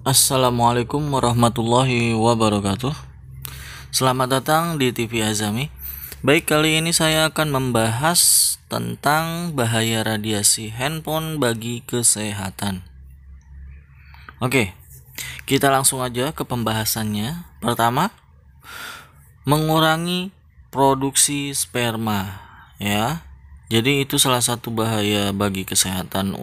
Assalamualaikum warahmatullahi wabarakatuh Selamat datang di TV Azami Baik kali ini saya akan membahas tentang bahaya radiasi handphone bagi kesehatan Oke kita langsung aja ke pembahasannya Pertama Mengurangi produksi sperma ya jadi itu salah satu bahaya bagi kesehatan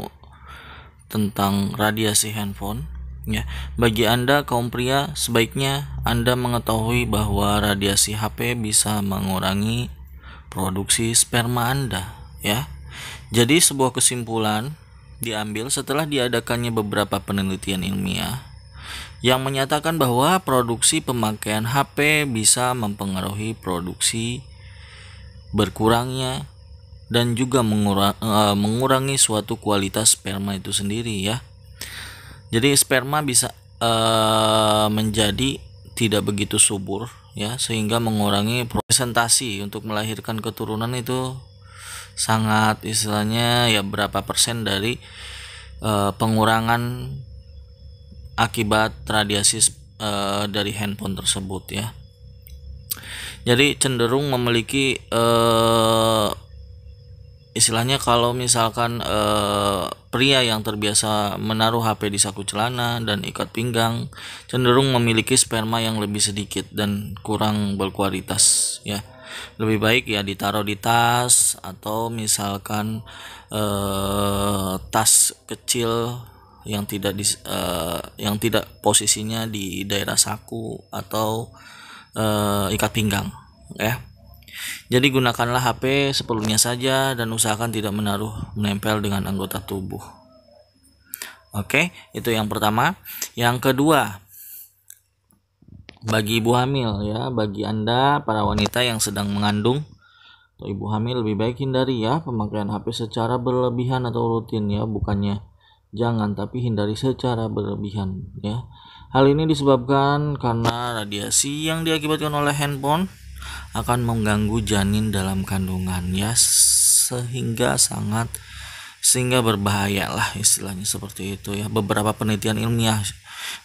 tentang radiasi handphone Ya, Bagi Anda kaum pria, sebaiknya Anda mengetahui bahwa radiasi HP bisa mengurangi produksi sperma Anda, ya. Jadi sebuah kesimpulan diambil setelah diadakannya beberapa penelitian ilmiah yang menyatakan bahwa produksi pemakaian HP bisa mempengaruhi produksi berkurangnya dan juga eh, mengurangi suatu kualitas sperma itu sendiri ya. Jadi sperma bisa uh, menjadi tidak begitu subur ya sehingga mengurangi presentasi untuk melahirkan keturunan itu sangat istilahnya ya berapa persen dari uh, pengurangan akibat radiasi uh, dari handphone tersebut ya. Jadi cenderung memiliki uh, istilahnya kalau misalkan eh, pria yang terbiasa menaruh HP di saku celana dan ikat pinggang cenderung memiliki sperma yang lebih sedikit dan kurang berkualitas ya lebih baik ya ditaruh di tas atau misalkan eh, tas kecil yang tidak di eh, yang tidak posisinya di daerah saku atau eh, ikat pinggang ya jadi gunakanlah HP seperlunya saja dan usahakan tidak menaruh menempel dengan anggota tubuh. Oke, itu yang pertama. Yang kedua, bagi ibu hamil ya, bagi Anda para wanita yang sedang mengandung atau ibu hamil lebih baik hindari ya pemakaian HP secara berlebihan atau rutin ya, bukannya jangan tapi hindari secara berlebihan ya. Hal ini disebabkan karena radiasi yang diakibatkan oleh handphone akan mengganggu janin dalam kandungannya sehingga sangat sehingga berbahaya lah istilahnya seperti itu ya beberapa penelitian ilmiah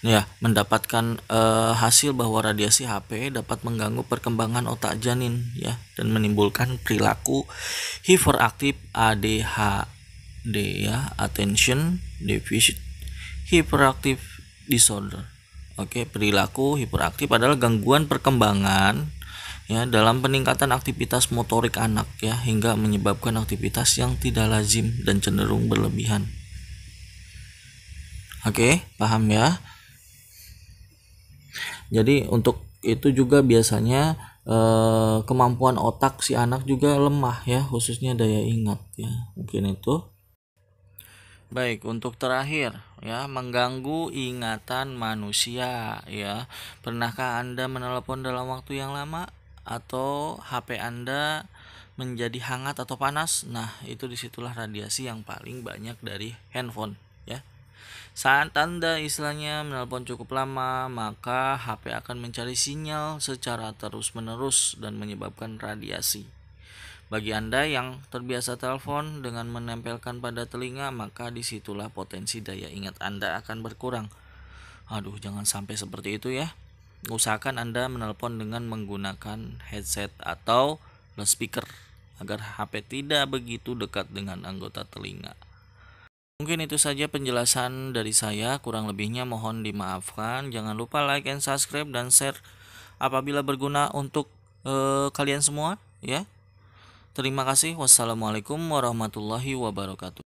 ya mendapatkan uh, hasil bahwa radiasi HP dapat mengganggu perkembangan otak janin ya dan menimbulkan perilaku hiperaktif ADHD ya attention deficit hiperaktif disorder oke perilaku hiperaktif adalah gangguan perkembangan ya dalam peningkatan aktivitas motorik anak ya hingga menyebabkan aktivitas yang tidak lazim dan cenderung berlebihan. Oke, paham ya? Jadi untuk itu juga biasanya eh, kemampuan otak si anak juga lemah ya, khususnya daya ingat ya. Mungkin itu. Baik, untuk terakhir ya, mengganggu ingatan manusia ya. Pernahkah Anda menelepon dalam waktu yang lama? atau HP Anda menjadi hangat atau panas. Nah, itu disitulah radiasi yang paling banyak dari handphone ya. Saat Anda istilahnya menelpon cukup lama, maka HP akan mencari sinyal secara terus-menerus dan menyebabkan radiasi. Bagi Anda yang terbiasa telepon dengan menempelkan pada telinga, maka disitulah potensi daya ingat Anda akan berkurang. Aduh, jangan sampai seperti itu ya usahakan Anda menelpon dengan menggunakan headset atau speaker agar HP tidak begitu dekat dengan anggota telinga. Mungkin itu saja penjelasan dari saya, kurang lebihnya mohon dimaafkan. Jangan lupa like and subscribe dan share apabila berguna untuk eh, kalian semua ya. Terima kasih. Wassalamualaikum warahmatullahi wabarakatuh.